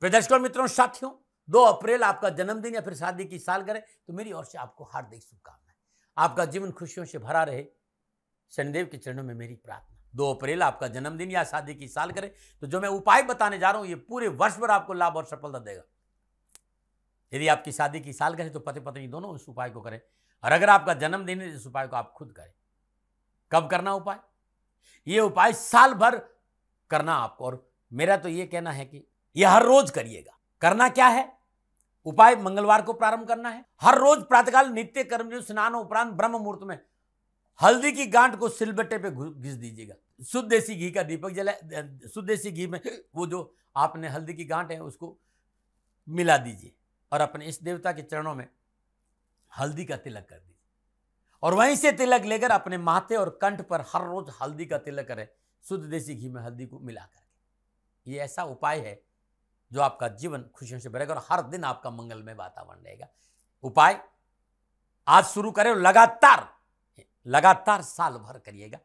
प्रदर्शकों मित्रों साथियों दो अप्रैल आपका जन्मदिन या फिर शादी की साल करें तो मेरी ओर से आपको हार्दिक शुभकामनाएं आपका जीवन खुशियों से भरा रहे शनिदेव के चरणों में मेरी प्रार्थना दो अप्रैल आपका जन्मदिन या शादी की साल करें तो जो मैं उपाय बताने जा रहा हूं ये पूरे वर्ष भर आपको लाभ और सफलता देगा यदि आपकी शादी की साल करें तो पति पत्नी दोनों उस उपाय को करें और अगर आपका जन्मदिन है इस उपाय को आप खुद करें कब करना उपाय ये उपाय साल भर करना आपको और मेरा तो ये कहना है कि यह हर रोज करिएगा करना क्या है उपाय मंगलवार को प्रारंभ करना है हर रोज प्रातःकाल नित्य कर्म स्नान उपरांत ब्रह्म मुहूर्त में हल्दी की गांठ को सिलबट्टे पे घिस दीजिएगा शुद्ध देसी घी का दीपक जला शुद्ध देसी घी में वो जो आपने हल्दी की गांठ है उसको मिला दीजिए और अपने इस देवता के चरणों में हल्दी का तिलक कर दीजिए और वहीं से तिलक लेकर अपने माथे और कंठ पर हर रोज हल्दी का तिलक करें शुद्ध देसी घी में हल्दी को मिला करके ये ऐसा उपाय है जो आपका जीवन खुशियों से भरेगा और हर दिन आपका मंगलमय वातावरण रहेगा उपाय आज शुरू करें लगातार लगातार साल भर करिएगा